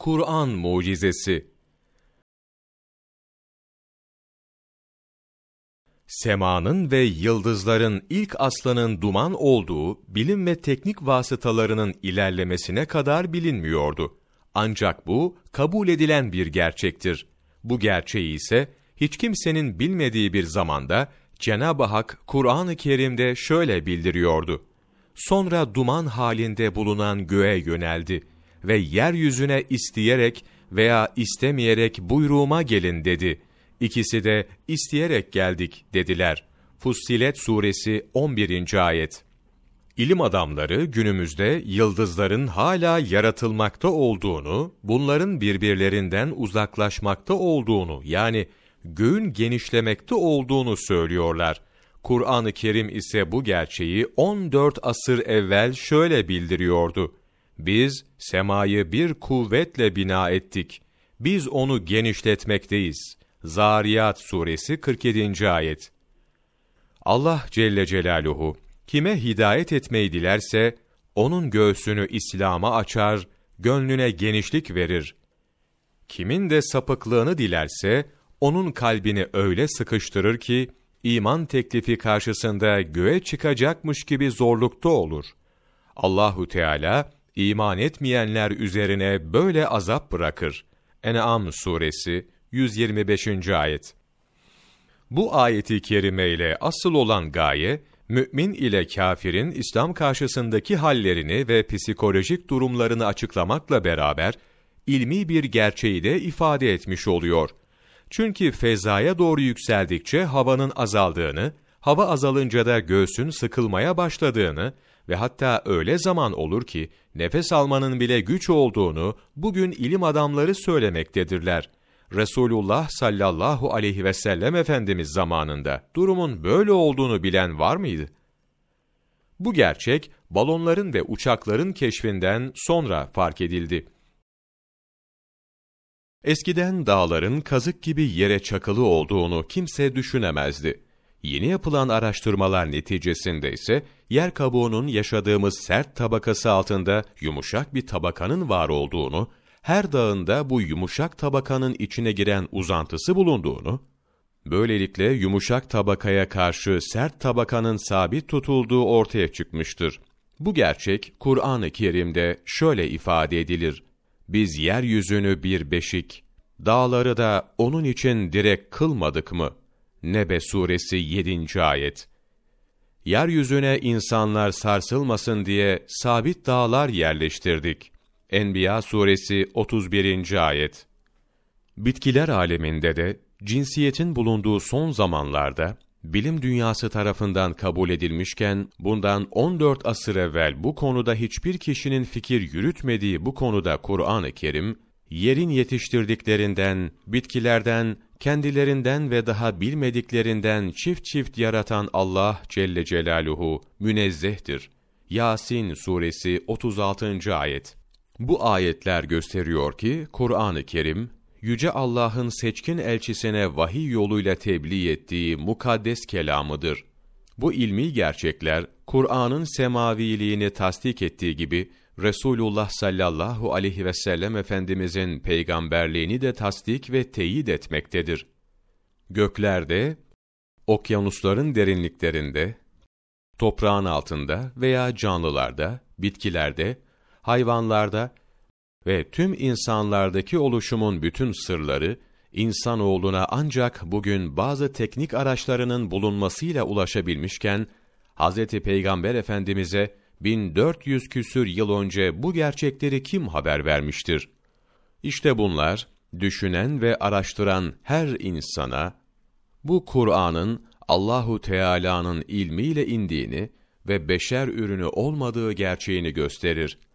Kur'an mucizesi Semanın ve yıldızların ilk aslanın duman olduğu bilim ve teknik vasıtalarının ilerlemesine kadar bilinmiyordu. Ancak bu kabul edilen bir gerçektir. Bu gerçeği ise hiç kimsenin bilmediği bir zamanda Cenab-ı Hak Kur'an-ı Kerim'de şöyle bildiriyordu. Sonra duman halinde bulunan göğe yöneldi.'' ve yeryüzüne isteyerek veya istemeyerek buyruğuma gelin dedi. İkisi de isteyerek geldik dediler. Fussilet suresi 11. ayet. İlim adamları günümüzde yıldızların hala yaratılmakta olduğunu, bunların birbirlerinden uzaklaşmakta olduğunu yani göğün genişlemekte olduğunu söylüyorlar. Kur'an-ı Kerim ise bu gerçeği 14 asır evvel şöyle bildiriyordu. Biz semayı bir kuvvetle bina ettik. Biz onu genişletmekteyiz. Zariyat suresi 47. ayet. Allah Celle Celaluhu kime hidayet etmeyi dilerse onun göğsünü İslam'a açar, gönlüne genişlik verir. Kimin de sapıklığını dilerse onun kalbini öyle sıkıştırır ki iman teklifi karşısında göğe çıkacakmış gibi zorlukta olur. Allahu Teala iman etmeyenler üzerine böyle azap bırakır. En'am suresi 125. ayet. Bu ayeti kerime ile asıl olan gaye mümin ile kafirin İslam karşısındaki hallerini ve psikolojik durumlarını açıklamakla beraber ilmi bir gerçeği de ifade etmiş oluyor. Çünkü fezaya doğru yükseldikçe havanın azaldığını, hava azalınca da göğsün sıkılmaya başladığını ve hatta öyle zaman olur ki nefes almanın bile güç olduğunu bugün ilim adamları söylemektedirler. Resulullah sallallahu aleyhi ve sellem Efendimiz zamanında durumun böyle olduğunu bilen var mıydı? Bu gerçek balonların ve uçakların keşfinden sonra fark edildi. Eskiden dağların kazık gibi yere çakılı olduğunu kimse düşünemezdi. Yeni yapılan araştırmalar neticesinde ise yer kabuğunun yaşadığımız sert tabakası altında yumuşak bir tabakanın var olduğunu, her dağında bu yumuşak tabakanın içine giren uzantısı bulunduğunu, böylelikle yumuşak tabakaya karşı sert tabakanın sabit tutulduğu ortaya çıkmıştır. Bu gerçek Kur'an-ı Kerim'de şöyle ifade edilir. Biz yeryüzünü bir beşik, dağları da onun için direk kılmadık mı?'' Nebe suresi 7. ayet. Yeryüzüne insanlar sarsılmasın diye sabit dağlar yerleştirdik. Enbiya suresi 31. ayet. Bitkiler aleminde de cinsiyetin bulunduğu son zamanlarda bilim dünyası tarafından kabul edilmişken bundan 14 asır evvel bu konuda hiçbir kişinin fikir yürütmediği bu konuda Kur'an-ı Kerim yerin yetiştirdiklerinden, bitkilerden kendilerinden ve daha bilmediklerinden çift çift yaratan Allah Celle Celaluhu münezzehtir. Yasin suresi 36. ayet. Bu ayetler gösteriyor ki Kur'an-ı Kerim yüce Allah'ın seçkin elçisine vahiy yoluyla tebliğ ettiği mukaddes kelamıdır. Bu ilmi gerçekler Kur'an'ın semaviliğini tasdik ettiği gibi Resulullah sallallahu aleyhi ve sellem Efendimizin peygamberliğini de tasdik ve teyit etmektedir. Göklerde, okyanusların derinliklerinde, toprağın altında veya canlılarda, bitkilerde, hayvanlarda ve tüm insanlardaki oluşumun bütün sırları, insanoğluna ancak bugün bazı teknik araçlarının bulunmasıyla ulaşabilmişken, Hz. Peygamber Efendimiz'e 1400 küsür yıl önce bu gerçekleri kim haber vermiştir? İşte bunlar, düşünen ve araştıran her insana bu Kur'an'ın Allahu Teala'nın ilmiyle indiğini ve beşer ürünü olmadığı gerçeğini gösterir.